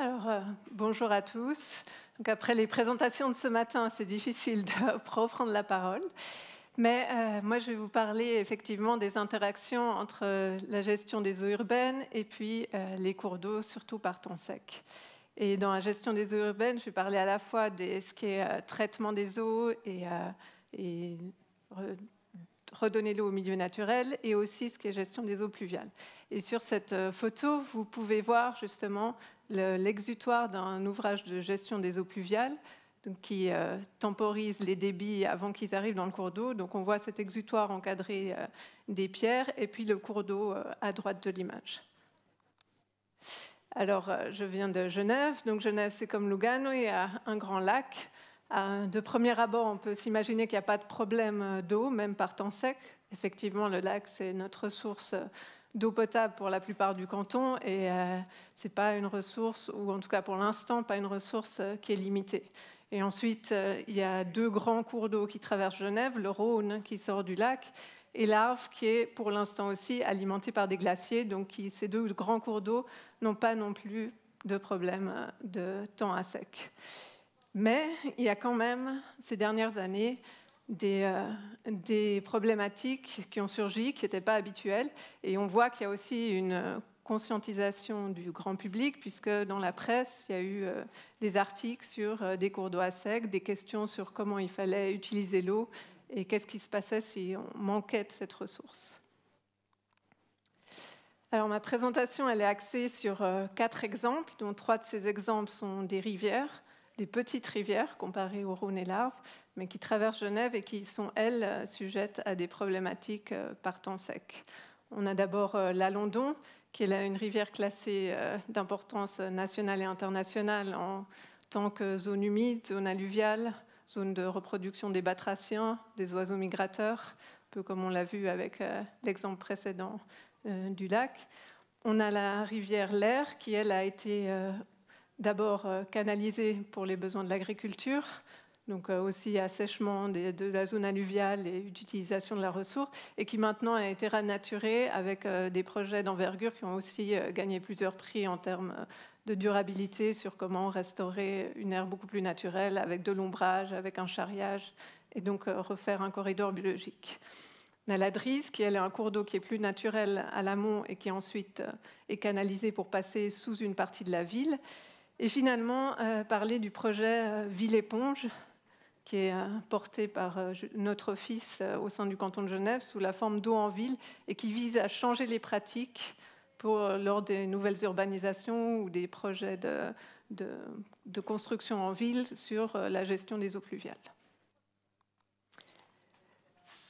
Alors, euh, bonjour à tous. Donc, après les présentations de ce matin, c'est difficile de reprendre la parole. Mais euh, moi, je vais vous parler effectivement des interactions entre euh, la gestion des eaux urbaines et puis les cours d'eau, surtout par temps sec. Et dans la gestion des eaux urbaines, je vais parler à la fois de ce qui est traitement des eaux et, redonner l'eau au milieu naturel et aussi ce qui est gestion des eaux pluviales. Et sur cette photo, vous pouvez voir justement l'exutoire d'un ouvrage de gestion des eaux pluviales donc, qui euh, temporise les débits avant qu'ils arrivent dans le cours d'eau. Donc on voit cet exutoire encadré euh, des pierres et puis le cours d'eau euh, à droite de l'image. Alors je viens de Genève, donc Genève c'est comme Lugano, il y a un grand lac. De premier abord, on peut s'imaginer qu'il n'y a pas de problème d'eau, même par temps sec. Effectivement, le lac, c'est notre source d'eau potable pour la plupart du canton et euh, c'est ce n'est pas une ressource, ou en tout cas pour l'instant, pas une ressource euh, qui est limitée. Et ensuite, euh, il y a deux grands cours d'eau qui traversent Genève, le Rhône qui sort du lac et l'Arve qui est pour l'instant aussi alimenté par des glaciers. Donc ces deux grands cours d'eau n'ont pas non plus de problème de temps à sec. Mais il y a quand même, ces dernières années, euh, des, problématiques qui ont surgi, qui n'étaient pas habituelles. Et on voit qu'il y a aussi une conscientisation du grand public, puisque dans la presse, il y a eu euh, des articles sur euh, des cours d'eau à sec, des questions sur comment il fallait utiliser l'eau et qu'est-ce qui se passait si on manquait de cette ressource. Alors ma présentation, elle est axée sur quatre exemples, dont trois de ces exemples sont des rivières, des petites rivières comparées aux Rhône et l'Arve, mais qui traversent Genève et qui sont, elles, euh, sujettes à des problématiques euh, par temps sec. On a d'abord euh, la London, qui est une rivière classée d'importance nationale et internationale en tant que zone humide, zone alluviale, zone de reproduction des batraciens, des oiseaux migrateurs, un peu comme on l'a vu avec l'exemple précédent du lac. On a la rivière L'Air, qui, elle, a été d'abord canalisée pour les besoins de l'agriculture, donc euh, aussi assèchement de, de, la zone alluviale et utilisation de la ressource, et qui maintenant a été ranaturée avec euh, des projets d'envergure qui ont aussi euh, gagné plusieurs prix en termes de durabilité sur comment restaurer une aire beaucoup plus naturelle avec de l'ombrage, avec un charriage, et donc refaire un corridor biologique. On a la Drise, qui elle, est un cours d'eau qui est plus naturel à l'amont et qui ensuite est canalisé pour passer sous une partie de la ville. Et finalement, parler du projet Ville-Éponge, qui est euh, porté par euh, notre office euh, au sein du canton de Genève sous la forme d'eau en ville et qui vise à changer les pratiques pour, lors des nouvelles urbanisations ou des projets de, de construction en ville sur la gestion des eaux pluviales.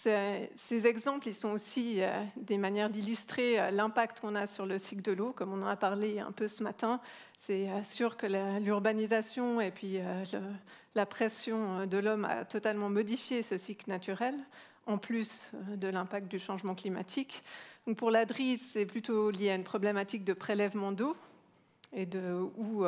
Ces exemples, ils sont aussi euh, des manières d'illustrer euh, l'impact qu'on a sur le cycle de l'eau, comme on en a parlé un peu ce matin. C'est euh, sûr que l'urbanisation et puis la pression de l'homme a totalement modifié ce cycle naturel, en plus de l'impact du changement climatique. pour la c'est plutôt lié à une problématique de prélèvement d'eau et de où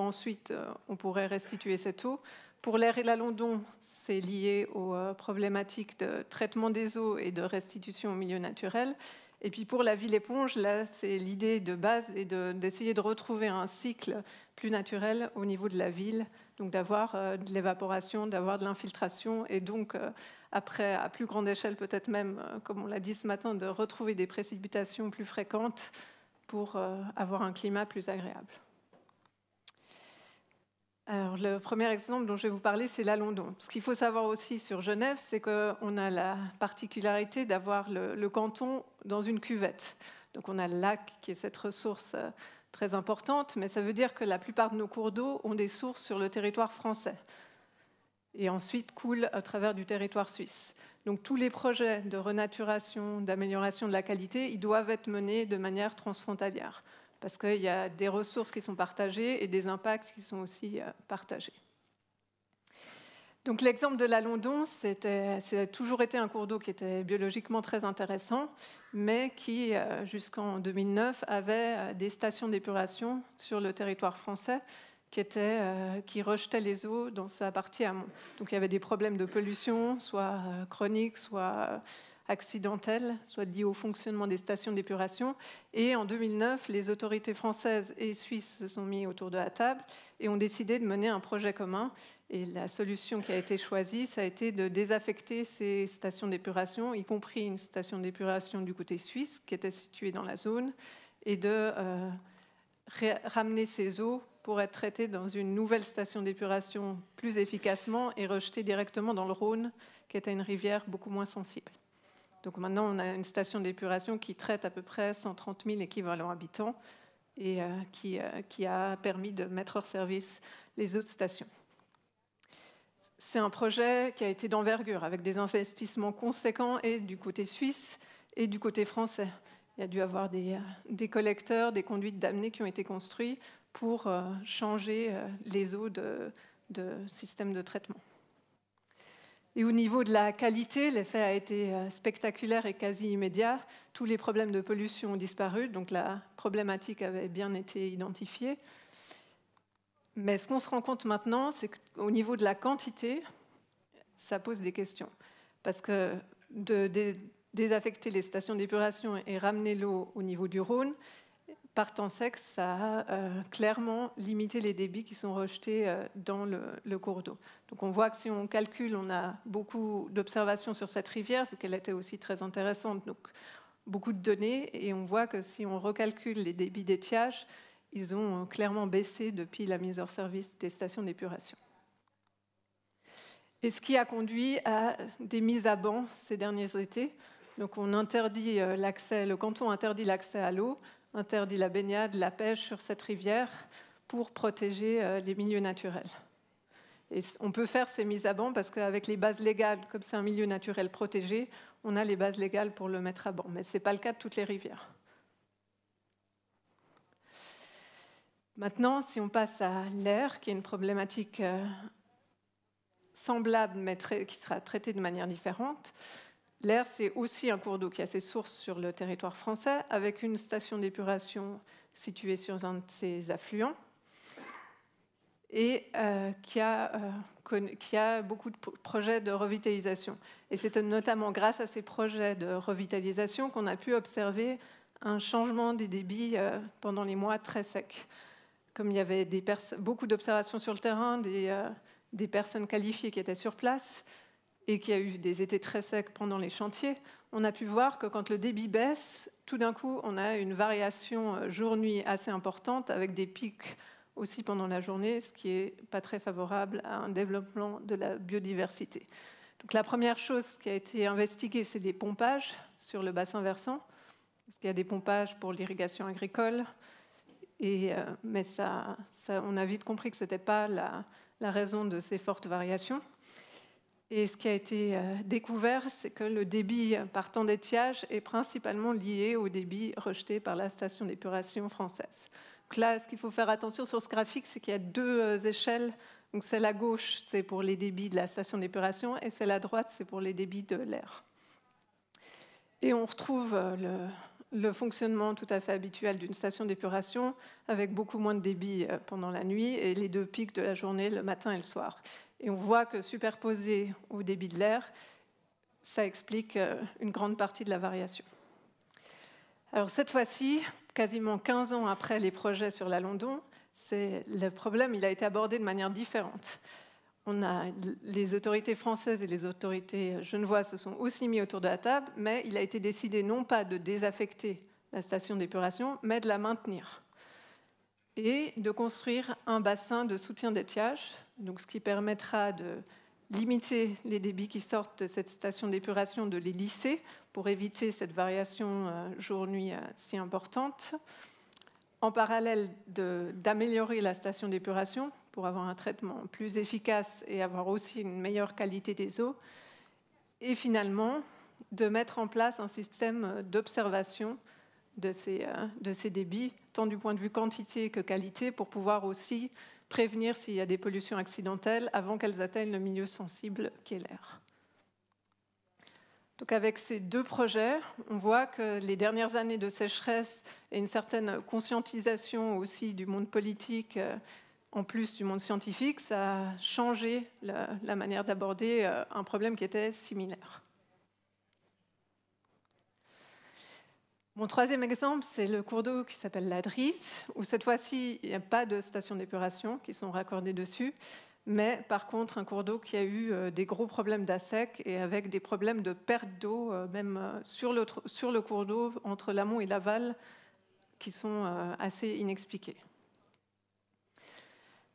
ensuite on pourrait restituer cette eau. Pour l'air et la London, c'est lié aux euh, problématiques de traitement des eaux et de restitution au milieu naturel. Et puis pour la ville éponge, là, c'est l'idée de base et d'essayer de, retrouver un cycle plus naturel au niveau de la ville, donc d'avoir euh, de l'évaporation, d'avoir de l'infiltration, et donc euh, après, à plus grande échelle peut-être même, comme on l'a dit ce matin, de retrouver des précipitations plus fréquentes pour avoir un climat plus agréable le premier exemple dont je vais vous parler, c'est l'Alondon. Ce qu'il faut savoir aussi sur Genève, c'est qu'on a la particularité d'avoir le, le, canton dans une cuvette. Donc, on a le lac qui est cette ressource euh, très importante, mais ça veut dire que la plupart de nos cours d'eau ont des sources sur le territoire français et ensuite coulent à travers du territoire suisse. Donc tous les projets de renaturation, d'amélioration de la qualité, ils doivent être menés de manière transfrontalière parce qu'il y a des ressources qui sont partagées et des impacts qui sont aussi euh, partagés. Donc l'exemple de la London, c'était, c'est toujours été un cours d'eau qui était biologiquement très intéressant, mais qui, euh, jusqu'en 2009, avait euh, des stations d'épuration sur le territoire français qui, qui rejetaient les eaux dans sa partie amont. Donc il y avait des problèmes de pollution, soit chroniques, soit accidentelle, soit dit au fonctionnement des stations d'épuration. Et en 2009, les autorités françaises et suisses se sont mis autour de la table et ont décidé de mener un projet commun. Et la solution qui a été choisie, ça a été de désaffecter ces stations d'épuration, y compris une station d'épuration du côté suisse qui était située dans la zone, et de euh, ramener ces eaux pour être traitées dans une nouvelle station d'épuration plus efficacement et rejetées directement dans le Rhône, qui était une rivière beaucoup moins sensible. Donc maintenant, on a une station d'épuration qui traite à peu près 130 000 équivalents habitants et euh, euh, qui, a permis de mettre hors service les autres stations. C'est un projet qui a été d'envergure, avec des investissements conséquents et du côté suisse et du côté français. Il y a dû avoir des, euh, collecteurs, des conduites d'amener qui ont été construits pour changer les eaux de, de système de traitement. Et au niveau de la qualité, l'effet a été euh, spectaculaire et quasi immédiat. Tous les problèmes de pollution ont disparu, donc la problématique avait bien été identifiée. Mais ce qu'on se rend compte maintenant, c'est qu'au niveau de la quantité, ça pose des questions. Parce que de, désaffecter les stations d'épuration et ramener l'eau au niveau du Rhône, Partant temps sec, ça a euh, clairement limité les débits qui sont rejetés euh, dans le, cours d'eau. Donc on voit que si on calcule, on a beaucoup d'observations sur cette rivière, vu qu'elle était aussi très intéressante, donc beaucoup de données, et on voit que si on recalcule les débits d'étiage, ils ont euh, clairement baissé depuis la mise hors service des stations d'épuration. Et ce qui a conduit à des mises à banc ces derniers étés. Donc on interdit l'accès, le canton interdit l'accès à l'eau, interdit la baignade, la pêche sur cette rivière pour protéger euh, les milieux naturels. Et on peut faire ces mises à banc parce qu'avec les bases légales, comme c'est un milieu naturel protégé, on a les bases légales pour le mettre à banc. Mais ce n'est pas le cas de toutes les rivières. Maintenant, si on passe à l'air, qui est une problématique euh, semblable mais qui sera traitée de manière différente, L'air, c'est aussi un cours d'eau qui a ses sources sur le territoire français, avec une station d'épuration située sur un de ses affluents, et euh, euh, qui, a, beaucoup de projets de revitalisation. Et c'est notamment grâce à ces projets de revitalisation qu'on a pu observer un changement des débits euh, pendant les mois très secs. Comme il y avait beaucoup d'observations sur le terrain, des personnes qualifiées qui étaient sur place, et qui a eu des étés très secs pendant les chantiers, on a pu voir que quand le débit baisse, tout d'un coup, on a une variation euh, jour-nuit assez importante avec des pics aussi pendant la journée, ce qui n'est pas très favorable à un développement de la biodiversité. Donc la première chose qui a été investiguée, c'est des pompages sur le bassin versant, parce qu'il y a des pompages pour l'irrigation agricole, et, euh, mais ça, on a vite compris que ce n'était pas la raison de ces fortes variations. Et ce qui a été euh, découvert, c'est que le débit partant d'étiage est principalement lié au débit rejeté par la station d'épuration française. Donc là, ce qu'il faut faire attention sur ce graphique, c'est qu'il y a deux euh, échelles. Donc celle à gauche, c'est pour les débits de la station d'épuration, et celle à droite, c'est pour les débits de l'air. Et on retrouve euh, le, le fonctionnement tout à fait habituel d'une station d'épuration avec beaucoup moins de débit pendant la nuit et les deux pics de la journée, le matin et le soir. Et on voit que superposé au débit de l'air, ça explique euh, une grande partie de la variation. Alors cette fois-ci, quasiment 15 ans après les projets sur la London, le problème il a été abordé de manière différente. On a, les autorités françaises et les autorités genevoises se sont aussi mis autour de la table, mais il a été décidé non pas de désaffecter la station d'épuration, mais de la maintenir et de construire un bassin de soutien d'étiage, ce qui permettra de limiter les débits qui sortent de cette station d'épuration, de les lisser pour éviter cette variation euh, jour-nuit euh, si importante. En parallèle, d'améliorer la station d'épuration pour avoir un traitement plus efficace et avoir aussi une meilleure qualité des eaux. Et finalement, de mettre en place un système euh, d'observation euh, de ces, débits, tant du point de vue quantité que qualité, pour pouvoir aussi prévenir s'il y a des pollutions accidentelles avant qu'elles atteignent le milieu sensible qu'est l'air. Donc avec ces deux projets, on voit que les dernières années de sécheresse et une certaine conscientisation aussi du monde politique, euh, en plus du monde scientifique, ça a changé la manière d'aborder euh, un problème qui était similaire. Mon troisième exemple, c'est le cours d'eau qui s'appelle la où cette fois-ci, il n'y a pas de stations d'épuration qui sont raccordées dessus, mais par contre, un cours d'eau qui a eu euh, des gros problèmes d'assec et avec des problèmes de perte d'eau, euh, même euh, sur le, sur le cours d'eau entre l'amont et l'aval, qui sont assez inexpliqués.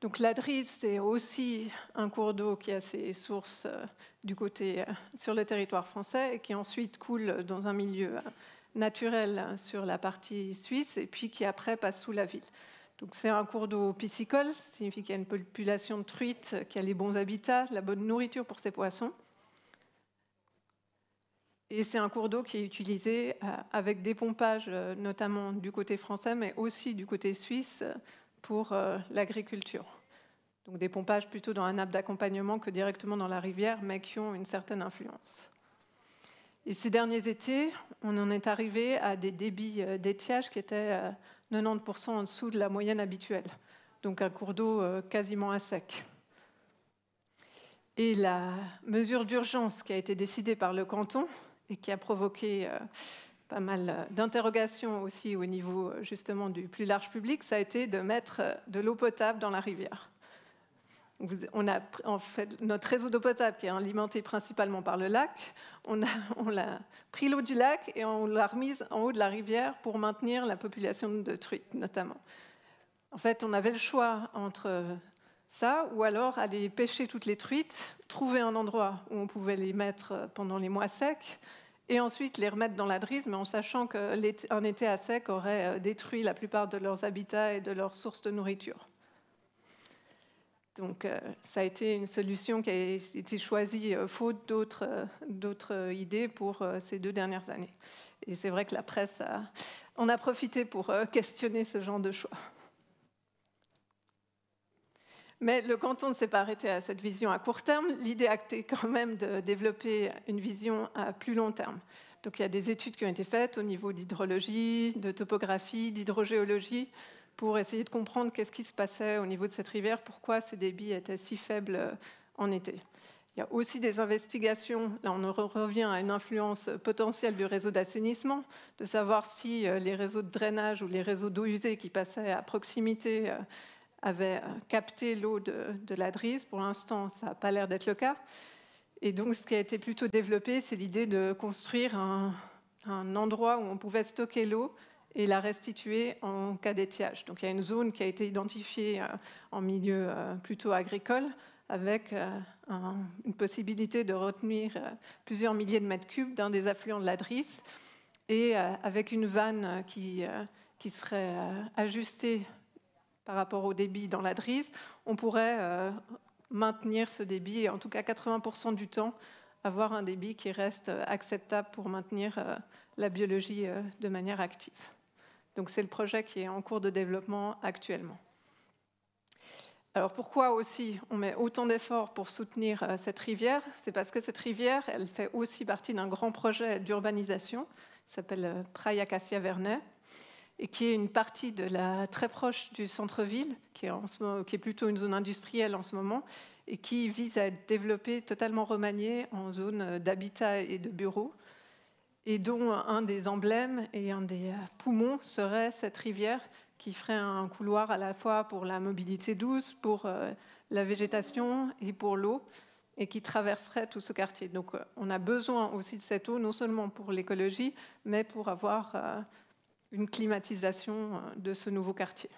Donc la c'est aussi un cours d'eau qui a ses sources du côté sur le territoire français et qui ensuite coule dans un milieu naturel hein, sur la partie suisse et puis qui après passe sous la ville. Donc c'est un cours d'eau piscicole, ça signifie qu'il y a une population de truites, qui a les bons habitats, la bonne nourriture pour ces poissons. Et c'est un cours d'eau qui est utilisé euh, avec des pompages, euh, notamment du côté français, mais aussi du côté suisse, euh, pour l'agriculture. Donc des pompages plutôt dans un nappe d'accompagnement que directement dans la rivière, mais qui ont une certaine influence. Et ces derniers étés, on en est arrivé à des débits euh, d'étiage qui étaient 90% euh, en dessous de la moyenne habituelle, donc un cours d'eau euh, quasiment à sec. Et la mesure d'urgence qui a été décidée par le canton et qui a provoqué pas mal d'interrogations aussi au niveau justement du plus large public, ça a été de mettre de l'eau potable dans la rivière on a en fait notre réseau d'eau potable qui est alimenté principalement par le lac. On a, pris l'eau du lac et on l'a remise en haut de la rivière pour maintenir la population de truites notamment. En fait, on avait le choix entre ça ou alors aller pêcher toutes les truites, trouver un endroit où on pouvait les mettre pendant les mois secs et ensuite les remettre dans la drise, mais en sachant qu'un été à sec aurait euh, détruit la plupart de leurs habitats et de leurs sources de nourriture. Donc euh, ça a été une solution qui a été choisie euh, faute d'autres euh, idées pour ces deux dernières années. Et c'est vrai que la presse on en a profité pour questionner ce genre de choix. Mais le canton ne s'est pas arrêté à cette vision à court terme. L'idée a été quand même de développer une vision à plus long terme. Donc il y a des études qui ont été faites au niveau d'hydrologie, de topographie, d'hydrogéologie, pour essayer de comprendre qu'est-ce qui se passait au niveau de cette rivière, pourquoi ces débits étaient si faibles euh, en été. Il y a aussi des investigations, là on revient à une influence potentielle du réseau d'assainissement, de savoir si euh, les réseaux de drainage ou les réseaux d'eau usée qui passaient à proximité euh, avaient capté l'eau de, la drise. Pour l'instant, ça n'a pas l'air d'être le cas. Et donc ce qui a été plutôt développé, c'est l'idée de construire un endroit où on pouvait stocker l'eau et la restituer en cas d'étiage. Donc il y a une zone qui a été identifiée euh, en milieu euh, plutôt agricole avec euh, une possibilité de retenir plusieurs milliers de mètres cubes d'un des affluents de la Drisse et avec une vanne qui, qui serait ajustée par rapport au débit dans la Drisse, on pourrait maintenir ce débit et en tout cas 80% du temps avoir un débit qui reste acceptable pour maintenir la biologie de manière active. Donc c'est le projet qui est en cours de développement actuellement. Alors pourquoi aussi on met autant d'efforts pour soutenir euh, cette rivière C'est parce que cette rivière, elle fait aussi partie d'un grand projet d'urbanisation, qui s'appelle euh, Praia Cassia Vernet, et qui est une partie de la très proche du centre-ville, qui, qui, est plutôt une zone industrielle en ce moment, et qui vise à être développée totalement remaniée en zone euh, d'habitat et de bureaux, et dont un des emblèmes et un des euh, poumons serait cette rivière qui ferait un couloir à la fois pour la mobilité douce, pour euh, la végétation et pour l'eau, et qui traverserait tout ce quartier. Donc euh, on a besoin aussi de cette eau, non seulement pour l'écologie, mais pour avoir une climatisation de ce nouveau quartier.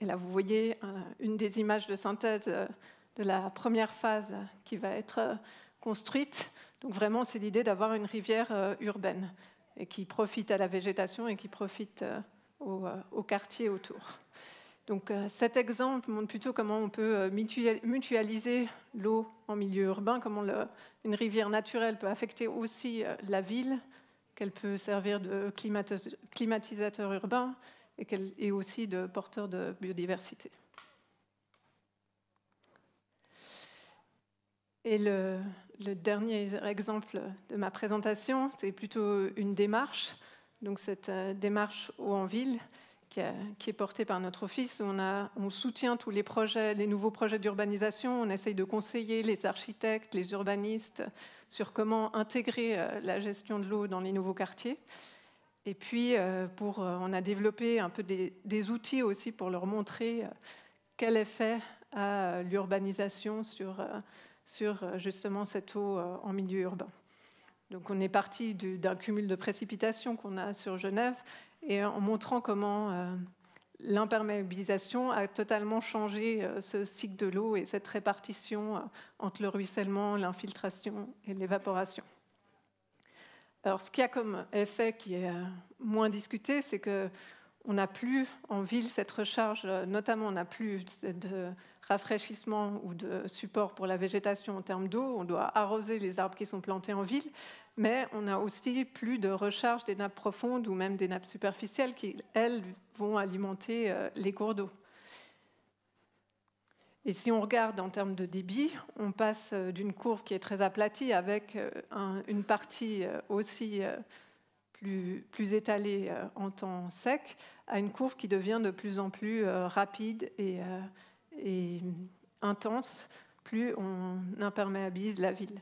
Et là, vous voyez une des images de synthèse de la première phase qui va être construite. Donc vraiment, c'est l'idée d'avoir une rivière euh, urbaine et qui profite à la végétation et qui profite euh, aux euh, quartiers autour. Donc cet exemple montre plutôt comment on peut mutualiser l'eau en milieu urbain, comment une rivière naturelle peut affecter aussi la ville, qu'elle peut servir de climatisateur urbain et qu'elle est aussi de porteur de biodiversité. Et le, le dernier exemple de ma présentation, c'est plutôt une démarche. Donc cette euh, démarche eau en ville qui, est portée par notre office, où on, a, on soutient tous les projets, les nouveaux projets d'urbanisation. On essaye de conseiller les architectes, les urbanistes sur comment intégrer euh, la gestion de l'eau dans les nouveaux quartiers. Et puis, euh, pour, on a développé un peu des, des outils aussi pour leur montrer quel effet a l'urbanisation sur sur euh, justement cette eau euh, en milieu urbain. Donc on est parti d'un cumul de précipitations qu'on a sur Genève et en montrant comment euh, l'imperméabilisation a totalement changé ce cycle de l'eau et cette répartition entre le ruissellement, l'infiltration et l'évaporation. Alors ce qui a comme effet qui est moins discuté, c'est que on n'a plus en ville cette recharge, notamment on n'a plus de rafraîchissement ou de support pour la végétation en termes d'eau. On doit arroser les arbres qui sont plantés en ville, mais on a aussi plus de recharge des nappes profondes ou même des nappes superficielles qui, elles, vont alimenter euh, les cours d'eau. Et si on regarde en termes de débit, on passe euh, d'une courbe qui est très aplatie avec euh, une partie aussi plus, plus, étalée en temps sec à une courbe qui devient de plus en plus rapide et et intense, plus on imperméabilise la ville.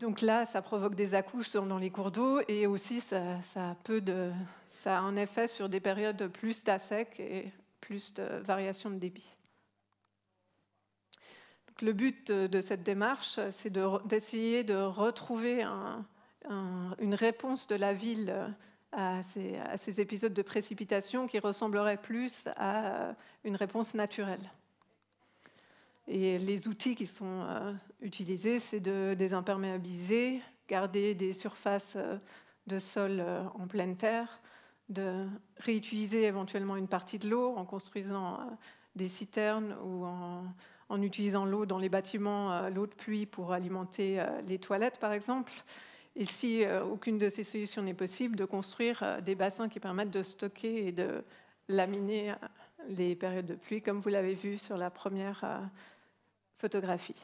Donc là, ça provoque des accouchements dans les cours d'eau et aussi ça, a de, ça un effet sur des périodes plus à et plus de variations de débit. le but de cette démarche, c'est d'essayer de, retrouver une réponse de la ville à ces, épisodes de précipitation qui ressembleraient plus à euh, une réponse naturelle. Et les outils qui sont euh, utilisés, c'est de désimperméabiliser, garder des surfaces euh, de sol en pleine terre, de réutiliser éventuellement une partie de l'eau en construisant des citernes ou en utilisant l'eau dans les bâtiments, l'eau de pluie pour alimenter les toilettes par exemple et si euh, aucune de ces solutions n'est possible, de construire euh, des bassins qui permettent de stocker et de laminer euh, les périodes de pluie, comme vous l'avez vu sur la première photographie.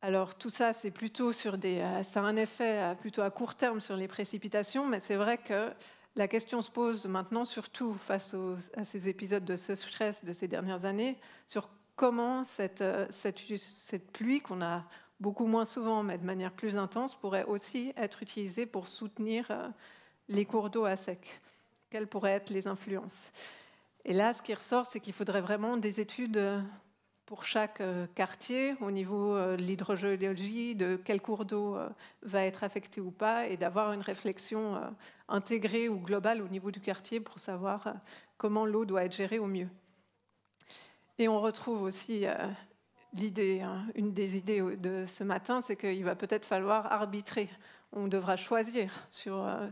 Alors tout ça, c'est plutôt sur des, ça a un effet plutôt à court terme sur les précipitations, mais c'est vrai que la question se pose maintenant, surtout face à ces épisodes de stress de ces dernières années, sur comment cette, cette, cette pluie qu'on a beaucoup moins souvent, mais de manière plus intense, pourrait aussi être utilisées pour soutenir euh, les cours d'eau à sec. Quelles pourraient être les influences Et là, ce qui ressort, c'est qu'il faudrait vraiment des études euh, pour chaque euh, quartier au niveau de l'hydrogéologie, de quel cours d'eau va être affecté ou pas, et d'avoir une réflexion intégrée ou globale au niveau du quartier pour savoir comment l'eau doit être gérée au mieux. Et on retrouve aussi l'idée, hein. une des idées de ce matin, c'est qu'il va peut-être falloir arbitrer. On devra choisir sur, euh,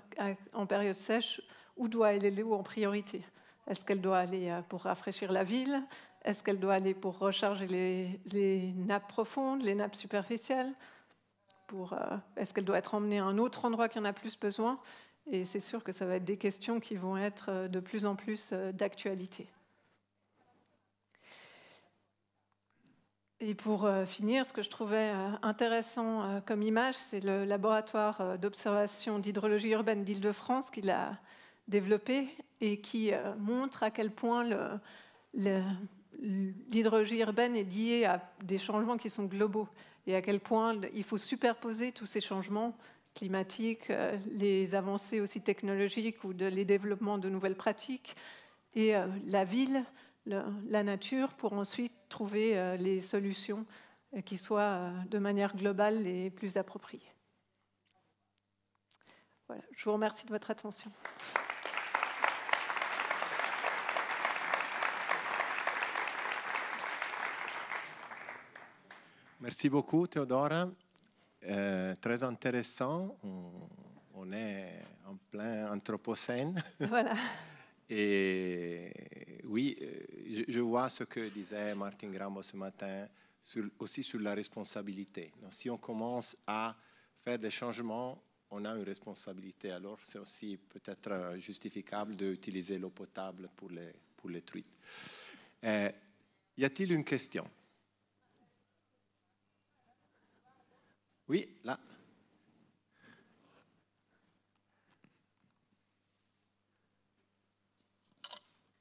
en période sèche où doit aller l'eau en priorité. Est-ce qu'elle doit aller euh, pour rafraîchir la ville Est-ce qu'elle doit aller pour recharger les, nappes profondes, les nappes superficielles euh, Est-ce qu'elle doit être emmenée à un autre endroit qui en a plus besoin Et c'est sûr que ça va être des questions qui vont être de plus en plus d'actualité. Et pour euh, finir, ce que je trouvais euh, intéressant euh, comme image, c'est le laboratoire d'observation d'hydrologie urbaine d'Île-de-France qu'il a développé et qui montre à quel point l'hydrologie urbaine est liée à des changements qui sont globaux et à quel point il faut superposer tous ces changements climatiques, les avancées aussi technologiques ou les développements de nouvelles pratiques et la ville, la nature pour ensuite trouver euh, les solutions euh, qui soient euh, de manière globale les plus appropriées. Voilà, je vous remercie de votre attention. Merci beaucoup, Théodora. très intéressant. On, est en plein Anthropocène. Voilà. Et oui, je, vois ce que disait Martin Grambo ce matin sur, aussi sur la responsabilité. Donc, si on commence à faire des changements, on a une responsabilité. Alors, c'est aussi peut-être euh, justifiable d'utiliser l'eau potable pour les, pour les truites. Euh, y a-t-il une question Oui, là.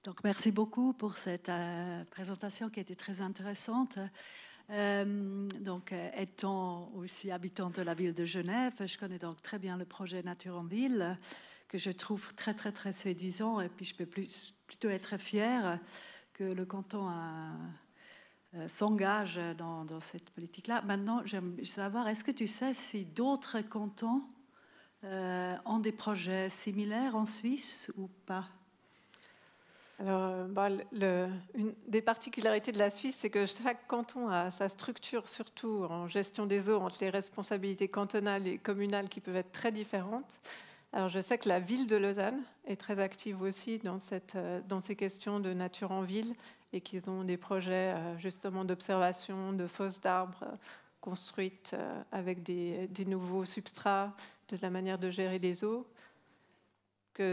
Donc, merci beaucoup pour cette euh, présentation qui était très intéressante. Euh, donc, euh, étant aussi habitante de la ville de Genève, je connais donc très bien le projet Nature en ville, que je trouve très, très, très séduisant. Et puis, je peux plus, plutôt être fière que le canton s'engage dans, dans, cette politique-là. Maintenant, j'aime savoir, est-ce que tu sais si d'autres cantons ont des projets similaires en Suisse ou pas alors, euh, bah, une des particularités de la Suisse, c'est que chaque canton a sa structure, surtout en gestion des eaux, entre les responsabilités cantonales et communales qui peuvent être très différentes. Alors, je sais que la ville de Lausanne est très active aussi dans, euh, ces questions de nature en ville et qu'ils ont des projets euh, justement d'observation, de fosses d'arbres construites avec des, des nouveaux substrats, de la manière de gérer les eaux.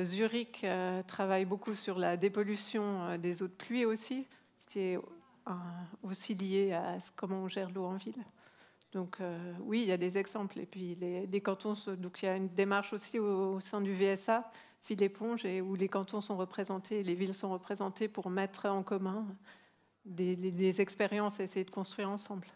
Zurich euh, travaille beaucoup sur la dépollution euh, des eaux de pluie aussi, ce qui est euh, aussi lié à comment on gère l'eau en ville. Donc oui, il y a des exemples. Et puis les, cantons, donc il y a une démarche aussi au, sein du VSA, fil éponge, et où les cantons sont représentés, les villes sont représentées pour mettre en commun des, des, des expériences, essayer de construire ensemble.